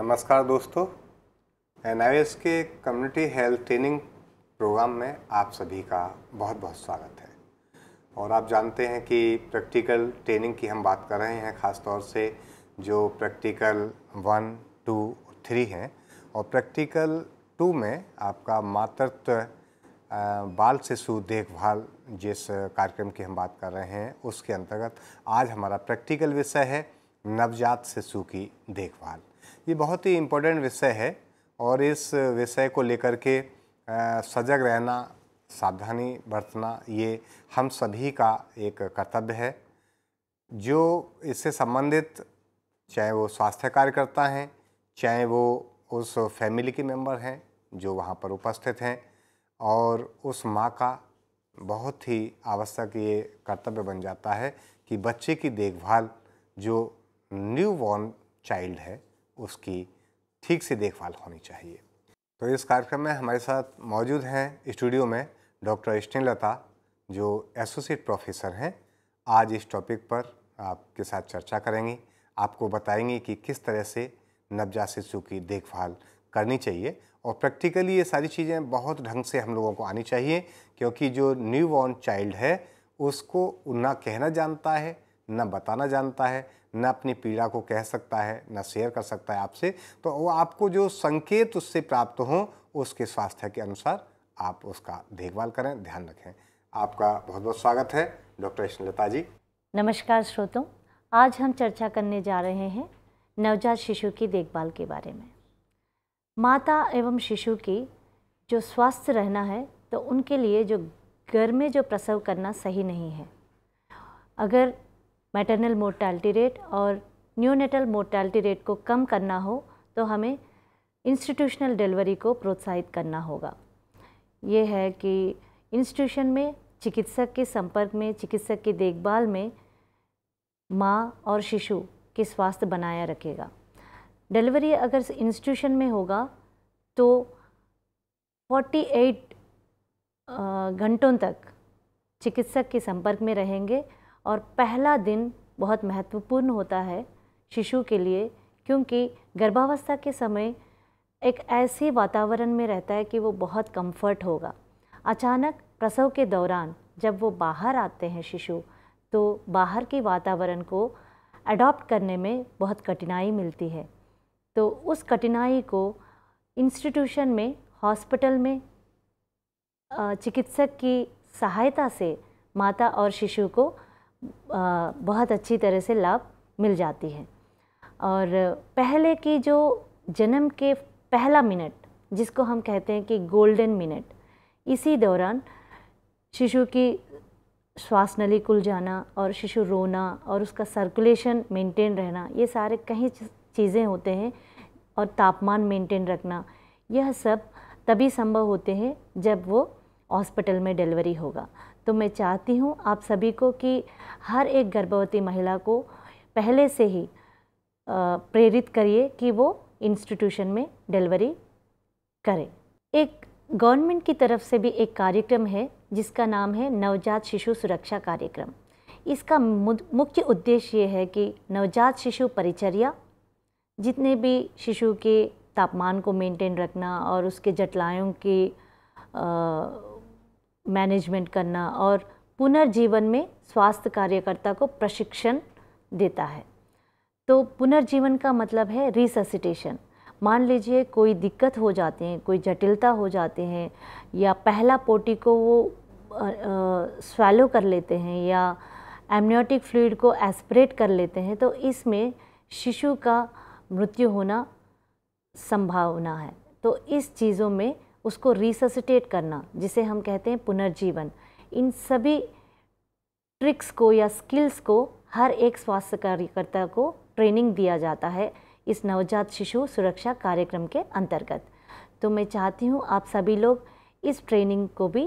नमस्कार दोस्तों एन के कम्युनिटी हेल्थ ट्रेनिंग प्रोग्राम में आप सभी का बहुत बहुत स्वागत है और आप जानते हैं कि प्रैक्टिकल ट्रेनिंग की हम बात कर रहे हैं ख़ासतौर से जो प्रैक्टिकल वन टू थ्री हैं और प्रैक्टिकल टू में आपका मातृत्व बाल शिशु देखभाल जिस कार्यक्रम की हम बात कर रहे हैं उसके अंतर्गत आज हमारा प्रैक्टिकल विषय है नवजात शिशु की देखभाल ये बहुत ही इम्पोर्टेंट विषय है और इस विषय को लेकर के सजग रहना सावधानी बरतना ये हम सभी का एक कर्तव्य है जो इससे संबंधित चाहे वो स्वास्थ्य कार्यकर्ता हैं चाहे वो उस फैमिली के मेंबर हैं जो वहाँ पर उपस्थित हैं और उस माँ का बहुत ही आवश्यक ये कर्तव्य बन जाता है कि बच्चे की देखभाल जो न्यू बॉर्न चाइल्ड है उसकी ठीक से देखभाल होनी चाहिए तो इस कार्यक्रम में हमारे साथ मौजूद हैं स्टूडियो में डॉक्टर स्टेन लता जो एसोसिएट प्रोफेसर हैं आज इस टॉपिक पर आपके साथ चर्चा करेंगी आपको बताएंगे कि किस तरह से नवजात शिशु की देखभाल करनी चाहिए और प्रैक्टिकली ये सारी चीज़ें बहुत ढंग से हम लोगों को आनी चाहिए क्योंकि जो न्यू बॉर्न चाइल्ड है उसको ना कहना जानता है न बताना जानता है न अपनी पीड़ा को कह सकता है न शेयर कर सकता है आपसे तो वो आपको जो संकेत उससे प्राप्त हों उसके स्वास्थ्य के अनुसार आप उसका देखभाल करें ध्यान रखें आपका बहुत बहुत स्वागत है डॉक्टर स्नेता जी नमस्कार श्रोतों आज हम चर्चा करने जा रहे हैं नवजात शिशु की देखभाल के बारे में माता एवं शिशु की जो स्वास्थ्य रहना है तो उनके लिए जो घर में जो प्रसव करना सही नहीं है अगर मैटरनल मोर्टैलिटी रेट और न्यूनेटल मोर्टैलिटी रेट को कम करना हो तो हमें इंस्टीट्यूशनल डिलीवरी को प्रोत्साहित करना होगा ये है कि इंस्टीट्यूशन में चिकित्सक के संपर्क में चिकित्सक की देखभाल में माँ और शिशु के स्वास्थ्य बनाया रखेगा डिलीवरी अगर इंस्टीट्यूशन में होगा तो 48 घंटों तक चिकित्सक के संपर्क में रहेंगे और पहला दिन बहुत महत्वपूर्ण होता है शिशु के लिए क्योंकि गर्भावस्था के समय एक ऐसे वातावरण में रहता है कि वो बहुत कंफर्ट होगा अचानक प्रसव के दौरान जब वो बाहर आते हैं शिशु तो बाहर के वातावरण को अडॉप्ट करने में बहुत कठिनाई मिलती है तो उस कठिनाई को इंस्टीट्यूशन में हॉस्पिटल में चिकित्सक की सहायता से माता और शिशु को बहुत अच्छी तरह से लाभ मिल जाती है और पहले की जो जन्म के पहला मिनट जिसको हम कहते हैं कि गोल्डन मिनट इसी दौरान शिशु की श्वास नली खुल जाना और शिशु रोना और उसका सर्कुलेशन मेंटेन रहना ये सारे कई चीज़ें होते हैं और तापमान मेंटेन रखना यह सब तभी संभव होते हैं जब वो हॉस्पिटल में डिलीवरी होगा तो मैं चाहती हूँ आप सभी को कि हर एक गर्भवती महिला को पहले से ही प्रेरित करिए कि वो इंस्टीट्यूशन में डिलीवरी करें एक गवर्नमेंट की तरफ से भी एक कार्यक्रम है जिसका नाम है नवजात शिशु सुरक्षा कार्यक्रम इसका मुख्य उद्देश्य ये है कि नवजात शिशु परिचर्या जितने भी शिशु के तापमान को मेंटेन रखना और उसके जटलायों की मैनेजमेंट करना और पुनर्जीवन में स्वास्थ्य कार्यकर्ता को प्रशिक्षण देता है तो पुनर्जीवन का मतलब है रिससिटेशन मान लीजिए कोई दिक्कत हो जाते हैं कोई जटिलता हो जाते हैं या पहला पोटी को वो स्वेलो कर लेते हैं या एमनियोटिक फ्लूड को एस्परेट कर लेते हैं तो इसमें शिशु का मृत्यु होना संभावना है तो इस चीज़ों में उसको रिससिटेट करना जिसे हम कहते हैं पुनर्जीवन इन सभी ट्रिक्स को या स्किल्स को हर एक स्वास्थ्य कार्यकर्ता को ट्रेनिंग दिया जाता है इस नवजात शिशु सुरक्षा कार्यक्रम के अंतर्गत तो मैं चाहती हूँ आप सभी लोग इस ट्रेनिंग को भी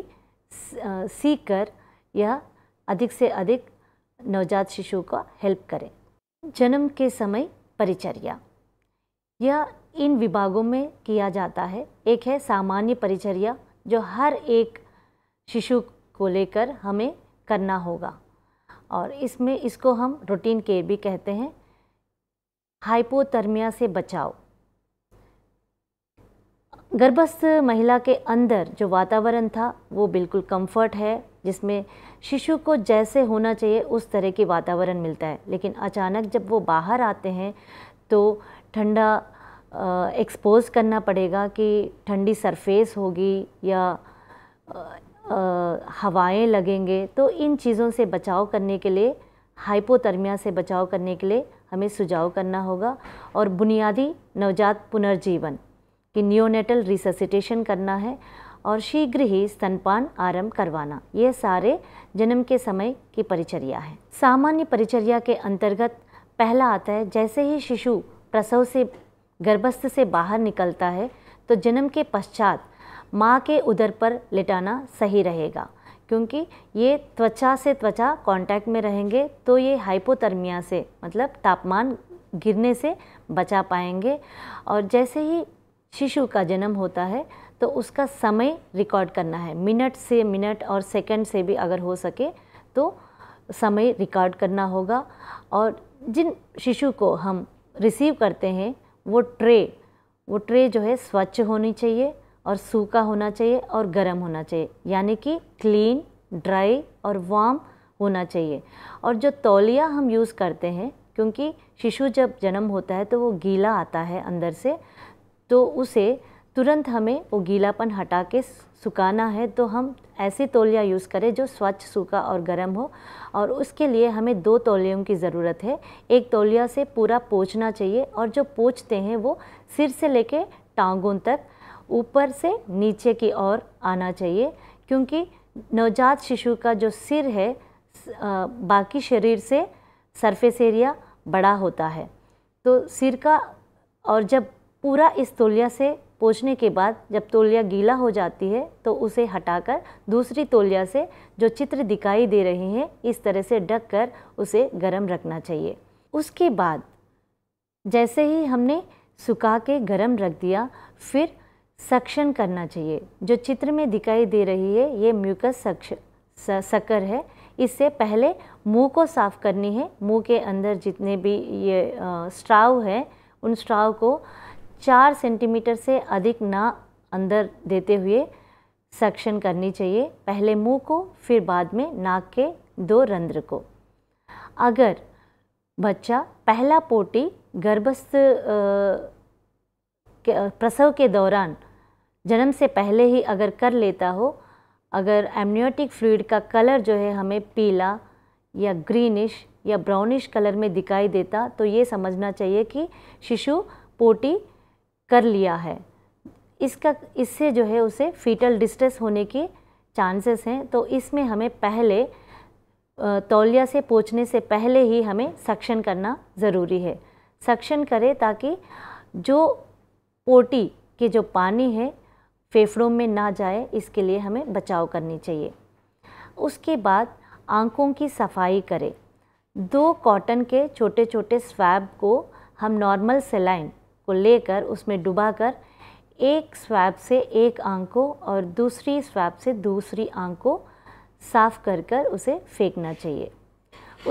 सीख कर यह अधिक से अधिक नवजात शिशु का हेल्प करें जन्म के समय परिचर्या यह इन विभागों में किया जाता है एक है सामान्य परिचर्या जो हर एक शिशु को लेकर हमें करना होगा और इसमें इसको हम रूटीन केयर भी कहते हैं हाइपोथर्मिया से बचाव गर्भस्थ महिला के अंदर जो वातावरण था वो बिल्कुल कंफर्ट है जिसमें शिशु को जैसे होना चाहिए उस तरह के वातावरण मिलता है लेकिन अचानक जब वो बाहर आते हैं तो ठंडा एक्सपोज करना पड़ेगा कि ठंडी सरफेस होगी या हवाएं लगेंगे तो इन चीज़ों से बचाव करने के लिए हाइपोथर्मिया से बचाव करने के लिए हमें सुझाव करना होगा और बुनियादी नवजात पुनर्जीवन कि नियोनेटल रिससिटेशन करना है और शीघ्र ही स्तनपान आरंभ करवाना ये सारे जन्म के समय की परिचर्या है सामान्य परिचर्या के अंतर्गत पहला आता है जैसे ही शिशु प्रसव से गर्भस्थ से बाहर निकलता है तो जन्म के पश्चात माँ के उदर पर लिटाना सही रहेगा क्योंकि ये त्वचा से त्वचा कांटेक्ट में रहेंगे तो ये हाइपोथर्मिया से मतलब तापमान गिरने से बचा पाएंगे और जैसे ही शिशु का जन्म होता है तो उसका समय रिकॉर्ड करना है मिनट से मिनट और सेकंड से भी अगर हो सके तो समय रिकॉर्ड करना होगा और जिन शिशु को हम रिसीव करते हैं वो ट्रे वो ट्रे जो है स्वच्छ होनी चाहिए और सूखा होना चाहिए और गर्म होना चाहिए यानी कि क्लीन ड्राई और वार्म होना चाहिए और जो तौलिया हम यूज़ करते हैं क्योंकि शिशु जब जन्म होता है तो वो गीला आता है अंदर से तो उसे तुरंत हमें वो गीलापन हटा के सुखाना है तो हम ऐसी तौलिया यूज़ करें जो स्वच्छ सूखा और गर्म हो और उसके लिए हमें दो तौलियों की ज़रूरत है एक तौलिया से पूरा पोछना चाहिए और जो पोछते हैं वो सिर से लेके टांगों तक ऊपर से नीचे की ओर आना चाहिए क्योंकि नवजात शिशु का जो सिर है बाकी शरीर से सरफेस एरिया बड़ा होता है तो सिर का और जब पूरा इस तौलिया से पोछने के बाद जब तोलिया गीला हो जाती है तो उसे हटाकर दूसरी तौलिया से जो चित्र दिखाई दे रहे हैं इस तरह से ढक कर उसे गर्म रखना चाहिए उसके बाद जैसे ही हमने सुखा के गर्म रख दिया फिर सक्शन करना चाहिए जो चित्र में दिखाई दे रही है ये म्यूकस सक्ष सकर है इससे पहले मुंह को साफ़ करनी है मुंह के अंदर जितने भी ये स्ट्राव है उन स्ट्राव को चार सेंटीमीटर से अधिक ना अंदर देते हुए सक्शन करनी चाहिए पहले मुंह को फिर बाद में नाक के दो रंध्र को अगर बच्चा पहला पोटी गर्भस्थ प्रसव के दौरान जन्म से पहले ही अगर कर लेता हो अगर एमनियोटिक फ्लूड का कलर जो है हमें पीला या ग्रीनिश या ब्राउनिश कलर में दिखाई देता तो ये समझना चाहिए कि शिशु पोटी कर लिया है इसका इससे जो है उसे फीटल डिस्ट्रेस होने के चांसेस हैं तो इसमें हमें पहले तौलिया से पोचने से पहले ही हमें सक्शन करना ज़रूरी है सक्शन करें ताकि जो पोटी के जो पानी है फेफड़ों में ना जाए इसके लिए हमें बचाव करनी चाहिए उसके बाद आंखों की सफाई करें दो कॉटन के छोटे छोटे स्वैब को हम नॉर्मल सेलाइन को लेकर उसमें डुबाकर एक स्वैप से एक आंख को और दूसरी स्वैप से दूसरी आंख को साफ कर कर उसे फेंकना चाहिए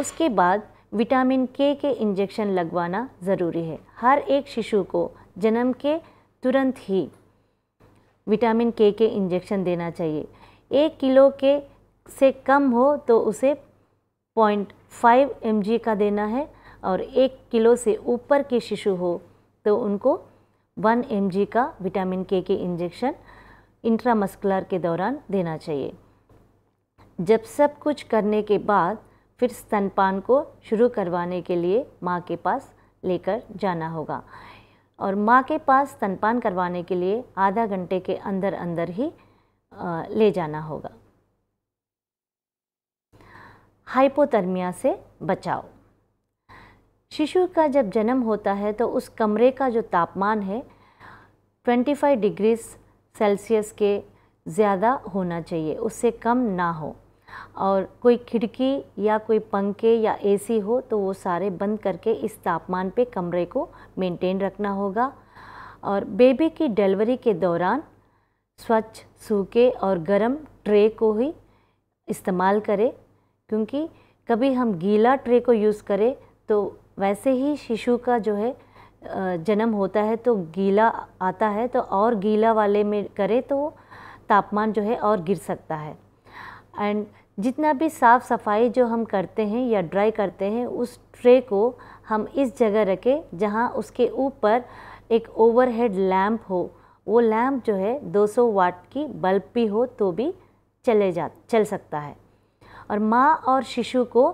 उसके बाद विटामिन के के इंजेक्शन लगवाना ज़रूरी है हर एक शिशु को जन्म के तुरंत ही विटामिन के के इंजेक्शन देना चाहिए एक किलो के से कम हो तो उसे पॉइंट फाइव एम का देना है और एक किलो से ऊपर के शिशु हो तो उनको वन एम का विटामिन के के इंजेक्शन इंट्रामस्कुलर के दौरान देना चाहिए जब सब कुछ करने के बाद फिर स्तनपान को शुरू करवाने के लिए माँ के पास लेकर जाना होगा और माँ के पास स्तनपान करवाने के लिए आधा घंटे के अंदर अंदर ही ले जाना होगा हाइपोथर्मिया से बचाओ शिशु का जब जन्म होता है तो उस कमरे का जो तापमान है 25 डिग्री सेल्सियस के ज़्यादा होना चाहिए उससे कम ना हो और कोई खिड़की या कोई पंखे या एसी हो तो वो सारे बंद करके इस तापमान पे कमरे को मेंटेन रखना होगा और बेबी की डिलीवरी के दौरान स्वच्छ सूखे और गर्म ट्रे को ही इस्तेमाल करें क्योंकि कभी हम गीला ट्रे को यूज़ करें तो वैसे ही शिशु का जो है जन्म होता है तो गीला आता है तो और गीला वाले में करें तो तापमान जो है और गिर सकता है एंड जितना भी साफ़ सफाई जो हम करते हैं या ड्राई करते हैं उस ट्रे को हम इस जगह रखें जहाँ उसके ऊपर एक ओवरहेड लैम्प हो वो लैम्प जो है 200 वाट की बल्ब भी हो तो भी चले जा चल सकता है और माँ और शिशु को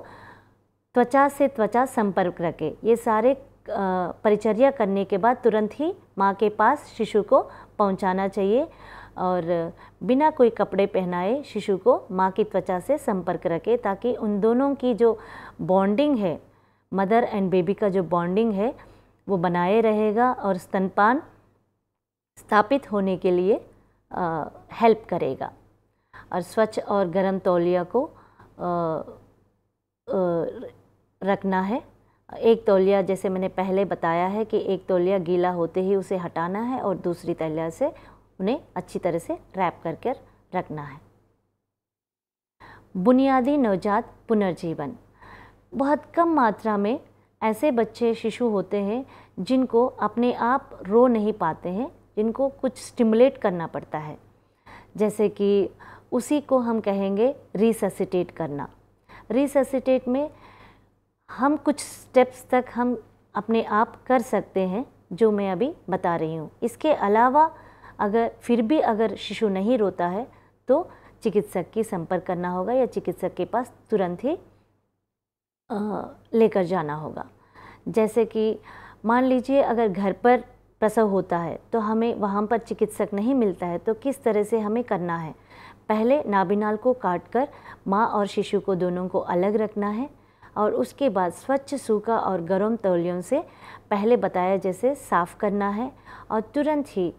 त्वचा से त्वचा संपर्क रखे ये सारे परिचर्या करने के बाद तुरंत ही माँ के पास शिशु को पहुँचाना चाहिए और बिना कोई कपड़े पहनाए शिशु को माँ की त्वचा से संपर्क रखे ताकि उन दोनों की जो बॉन्डिंग है मदर एंड बेबी का जो बॉन्डिंग है वो बनाए रहेगा और स्तनपान स्थापित होने के लिए आ, हेल्प करेगा और स्वच्छ और गर्म तौलिया को आ, आ, रखना है एक तौलिया जैसे मैंने पहले बताया है कि एक तौलिया गीला होते ही उसे हटाना है और दूसरी तौलिया से उन्हें अच्छी तरह से रैप करके रखना है बुनियादी नवजात पुनर्जीवन बहुत कम मात्रा में ऐसे बच्चे शिशु होते हैं जिनको अपने आप रो नहीं पाते हैं जिनको कुछ स्टिमुलेट करना पड़ता है जैसे कि उसी को हम कहेंगे रिससिटेट करना रिससिटेट में हम कुछ स्टेप्स तक हम अपने आप कर सकते हैं जो मैं अभी बता रही हूँ इसके अलावा अगर फिर भी अगर शिशु नहीं रोता है तो चिकित्सक की संपर्क करना होगा या चिकित्सक के पास तुरंत ही लेकर जाना होगा जैसे कि मान लीजिए अगर घर पर प्रसव होता है तो हमें वहाँ पर चिकित्सक नहीं मिलता है तो किस तरह से हमें करना है पहले नाभिनाल को काट कर माँ और शिशु को दोनों को अलग रखना है और उसके बाद स्वच्छ सूखा और गर्म तौलियों से पहले बताया जैसे साफ़ करना है और तुरंत ही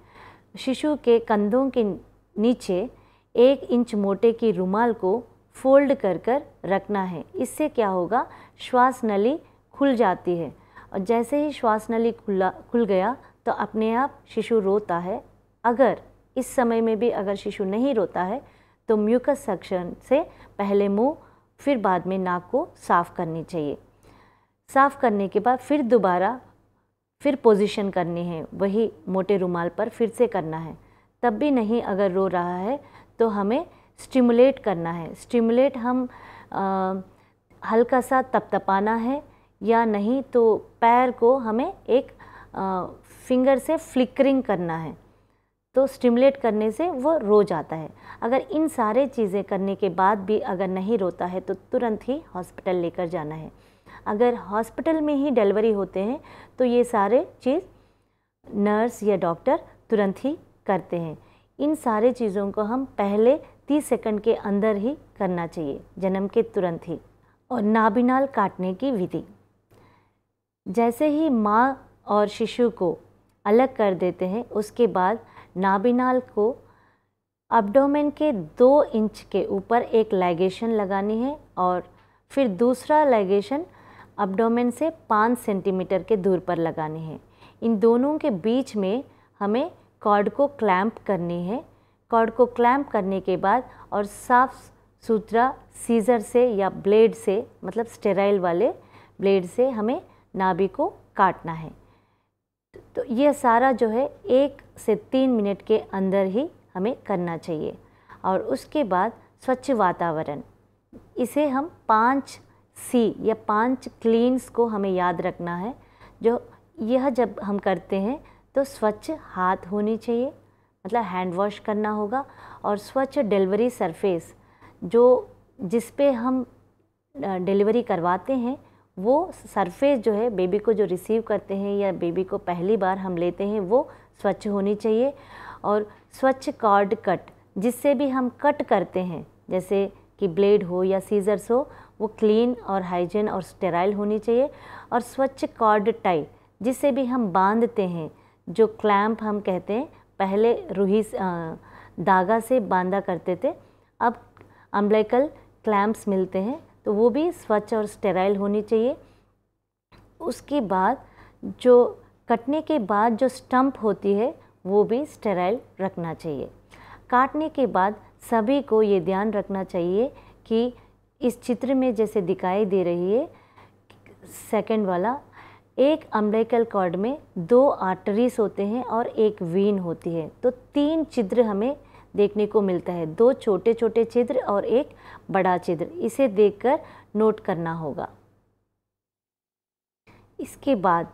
शिशु के कंधों के नीचे एक इंच मोटे की रुमाल को फोल्ड कर कर रखना है इससे क्या होगा श्वास नली खुल जाती है और जैसे ही श्वास नली खुला खुल गया तो अपने आप शिशु रोता है अगर इस समय में भी अगर शिशु नहीं रोता है तो म्यूकस सक्शन से पहले मुंह फिर बाद में नाक को साफ़ करनी चाहिए साफ़ करने के बाद फिर दोबारा फिर पोजीशन करनी है वही मोटे रुमाल पर फिर से करना है तब भी नहीं अगर रो रहा है तो हमें स्टिमुलेट करना है स्टिमुलेट हम आ, हल्का सा तपतपाना है या नहीं तो पैर को हमें एक आ, फिंगर से फ्लिकरिंग करना है तो स्टिमुलेट करने से वो रो जाता है अगर इन सारे चीज़ें करने के बाद भी अगर नहीं रोता है तो तुरंत ही हॉस्पिटल लेकर जाना है अगर हॉस्पिटल में ही डिलीवरी होते हैं तो ये सारे चीज़ नर्स या डॉक्टर तुरंत ही करते हैं इन सारे चीज़ों को हम पहले तीस सेकंड के अंदर ही करना चाहिए जन्म के तुरंत ही और नाबिनाल काटने की विधि जैसे ही माँ और शिशु को अलग कर देते हैं उसके बाद नाबिनाल को अपडोमेन के दो इंच के ऊपर एक लैगेशन लगानी है और फिर दूसरा लैगेशन अपडोमेन से पाँच सेंटीमीटर के दूर पर लगानी है इन दोनों के बीच में हमें कॉर्ड को क्लैंप करनी है कॉर्ड को क्लैंप करने के बाद और साफ सुथरा सीज़र से या ब्लेड से मतलब स्टेराइल वाले ब्लेड से हमें नाभि को काटना है तो ये सारा जो है एक से तीन मिनट के अंदर ही हमें करना चाहिए और उसके बाद स्वच्छ वातावरण इसे हम पाँच सी या पांच क्लीन्स को हमें याद रखना है जो यह जब हम करते हैं तो स्वच्छ हाथ होनी चाहिए मतलब हैंड वॉश करना होगा और स्वच्छ डिलीवरी सरफेस जो जिस पे हम डिलीवरी करवाते हैं वो सरफेस जो है बेबी को जो रिसीव करते हैं या बेबी को पहली बार हम लेते हैं वो स्वच्छ होनी चाहिए और स्वच्छ कार्ड कट जिससे भी हम कट करते हैं जैसे कि ब्लेड हो या सीजर्स हो वो क्लीन और हाइजीन और स्टेराइल होनी चाहिए और स्वच्छ कार्ड टाई जिससे भी हम बांधते हैं जो क्लैम्प हम कहते हैं पहले रूही धागा से बांधा करते थे अब अम्बलाइकल क्लैम्प्स मिलते हैं तो वो भी स्वच्छ और स्टेराइल होनी चाहिए उसके बाद जो कटने के बाद जो स्टम्प होती है वो भी स्टेराइल रखना चाहिए काटने के बाद सभी को ये ध्यान रखना चाहिए कि इस चित्र में जैसे दिखाई दे रही है सेकंड वाला एक अम्बेकल कॉर्ड में दो आर्टरीज होते हैं और एक वीन होती है तो तीन चित्र हमें देखने को मिलता है दो छोटे छोटे छिद्र और एक बड़ा छिद्र इसे देखकर नोट करना होगा इसके बाद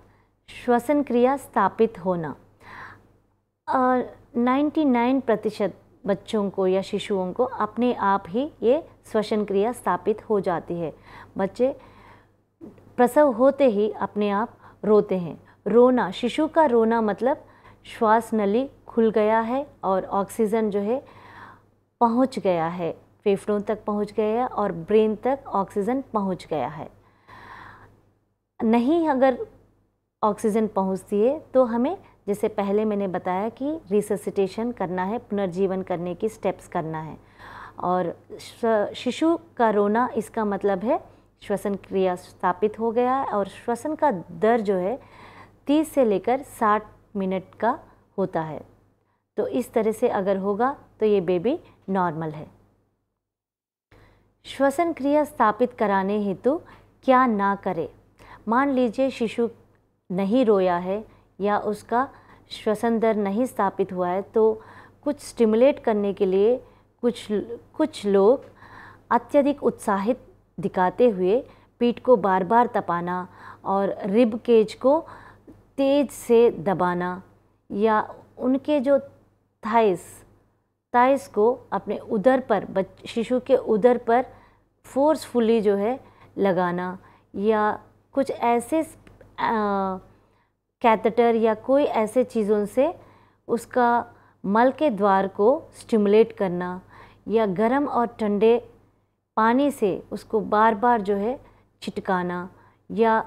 श्वसन क्रिया स्थापित होना नाइन्टी नाइन प्रतिशत बच्चों को या शिशुओं को अपने आप ही ये श्वसन क्रिया स्थापित हो जाती है बच्चे प्रसव होते ही अपने आप रोते हैं रोना शिशु का रोना मतलब श्वास नली खुल गया है और ऑक्सीजन जो है पहुंच गया है फेफड़ों तक पहुंच गया है और ब्रेन तक ऑक्सीजन पहुंच गया है नहीं अगर ऑक्सीजन पहुंचती है तो हमें जैसे पहले मैंने बताया कि रिससिटेशन करना है पुनर्जीवन करने की स्टेप्स करना है और शिशु का रोना इसका मतलब है श्वसन क्रिया स्थापित हो गया है और श्वसन का दर जो है 30 से लेकर 60 मिनट का होता है तो इस तरह से अगर होगा तो ये बेबी नॉर्मल है श्वसन क्रिया स्थापित कराने हेतु क्या ना करें मान लीजिए शिशु नहीं रोया है या उसका श्वसन दर नहीं स्थापित हुआ है तो कुछ स्टिमुलेट करने के लिए कुछ कुछ लोग अत्यधिक उत्साहित दिखाते हुए पीठ को बार बार तपाना और रिब केज को तेज से दबाना या उनके जो थाइस थाइस को अपने उधर पर शिशु के उधर पर फोर्सफुली जो है लगाना या कुछ ऐसे कैथेटर या कोई ऐसे चीज़ों से उसका मल के द्वार को स्टिमुलेट करना या गर्म और ठंडे पानी से उसको बार बार जो है छिटकाना या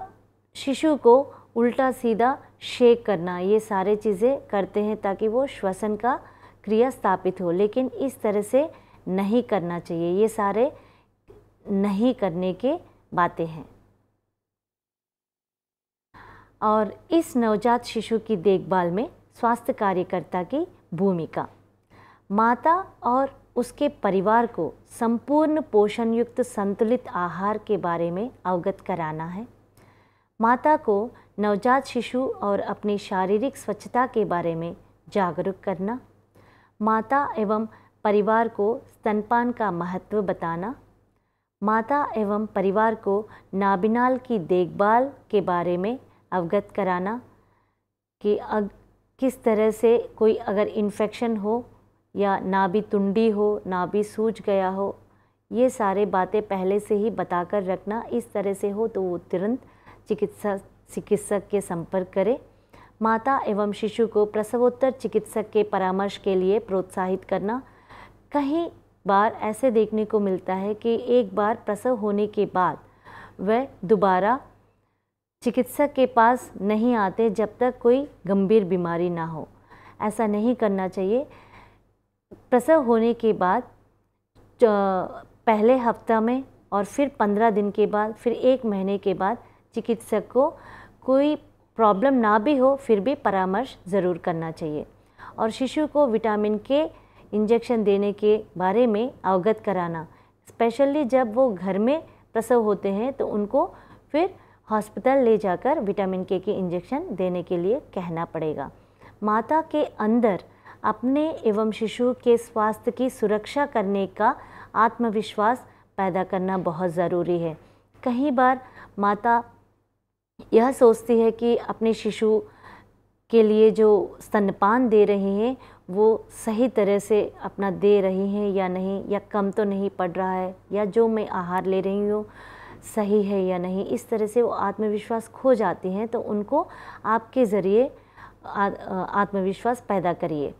शिशु को उल्टा सीधा शेक करना ये सारे चीज़ें करते हैं ताकि वो श्वसन का क्रिया स्थापित हो लेकिन इस तरह से नहीं करना चाहिए ये सारे नहीं करने के बातें हैं और इस नवजात शिशु की देखभाल में स्वास्थ्य कार्यकर्ता की भूमिका माता और उसके परिवार को संपूर्ण पोषण युक्त संतुलित आहार के बारे में अवगत कराना है माता को नवजात शिशु और अपनी शारीरिक स्वच्छता के बारे में जागरूक करना माता एवं परिवार को स्तनपान का महत्व बताना माता एवं परिवार को नाबिनाल की देखभाल के बारे में अवगत कराना कि अग, किस तरह से कोई अगर इन्फेक्शन हो या नाभि तुंडी हो नाभि सूज गया हो ये सारे बातें पहले से ही बताकर रखना इस तरह से हो तो वो तुरंत चिकित्सा चिकित्सक के संपर्क करें माता एवं शिशु को प्रसवोत्तर चिकित्सक के परामर्श के लिए प्रोत्साहित करना कहीं बार ऐसे देखने को मिलता है कि एक बार प्रसव होने के बाद वह दोबारा चिकित्सक के पास नहीं आते जब तक कोई गंभीर बीमारी ना हो ऐसा नहीं करना चाहिए प्रसव होने के बाद पहले हफ्ता में और फिर पंद्रह दिन के बाद फिर एक महीने के बाद चिकित्सक को कोई प्रॉब्लम ना भी हो फिर भी परामर्श ज़रूर करना चाहिए और शिशु को विटामिन के इंजेक्शन देने के बारे में अवगत कराना स्पेशली जब वो घर में प्रसव होते हैं तो उनको फिर हॉस्पिटल ले जाकर विटामिन के के इंजेक्शन देने के लिए कहना पड़ेगा माता के अंदर अपने एवं शिशु के स्वास्थ्य की सुरक्षा करने का आत्मविश्वास पैदा करना बहुत ज़रूरी है कई बार माता यह सोचती है कि अपने शिशु के लिए जो स्तनपान दे रहे हैं वो सही तरह से अपना दे रही हैं या नहीं या कम तो नहीं पड़ रहा है या जो मैं आहार ले रही हूँ सही है या नहीं इस तरह से वो आत्मविश्वास खो जाती हैं तो उनको आपके ज़रिए आत्मविश्वास पैदा करिए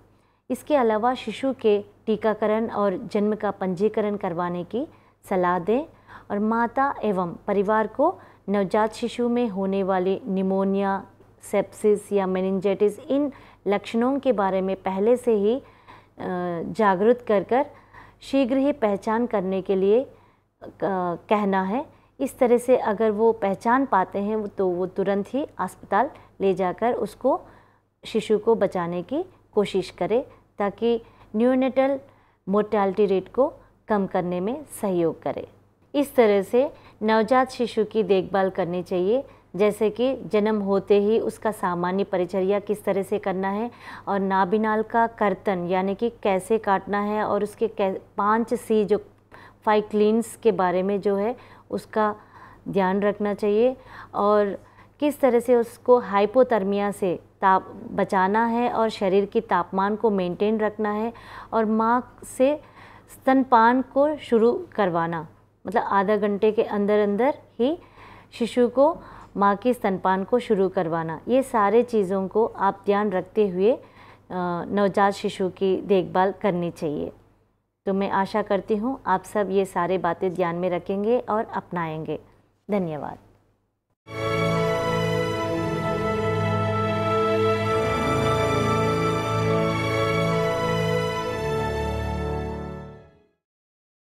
इसके अलावा शिशु के टीकाकरण और जन्म का पंजीकरण करवाने की सलाह दें और माता एवं परिवार को नवजात शिशु में होने वाले निमोनिया सेप्सिस या मेनिंजाइटिस इन लक्षणों के बारे में पहले से ही जागरूक कर कर शीघ्र ही पहचान करने के लिए कहना है इस तरह से अगर वो पहचान पाते हैं तो वो तुरंत ही अस्पताल ले जाकर उसको शिशु को बचाने की कोशिश करें ताकि न्यूनेटल मोर्टैलिटी रेट को कम करने में सहयोग करे इस तरह से नवजात शिशु की देखभाल करनी चाहिए जैसे कि जन्म होते ही उसका सामान्य परिचर्या किस तरह से करना है और नाभिनाल का कर्तन यानी कि कैसे काटना है और उसके पाँच सी जो फाइव क्लीन्स के बारे में जो है उसका ध्यान रखना चाहिए और किस तरह से उसको हाइपोथर्मिया से ताप बचाना है और शरीर की तापमान को मेंटेन रखना है और माँ से स्तनपान को शुरू करवाना मतलब आधा घंटे के अंदर अंदर ही शिशु को माँ के स्तनपान को शुरू करवाना ये सारे चीज़ों को आप ध्यान रखते हुए नवजात शिशु की देखभाल करनी चाहिए तो मैं आशा करती हूँ आप सब ये सारे बातें ध्यान में रखेंगे और अपनाएंगे धन्यवाद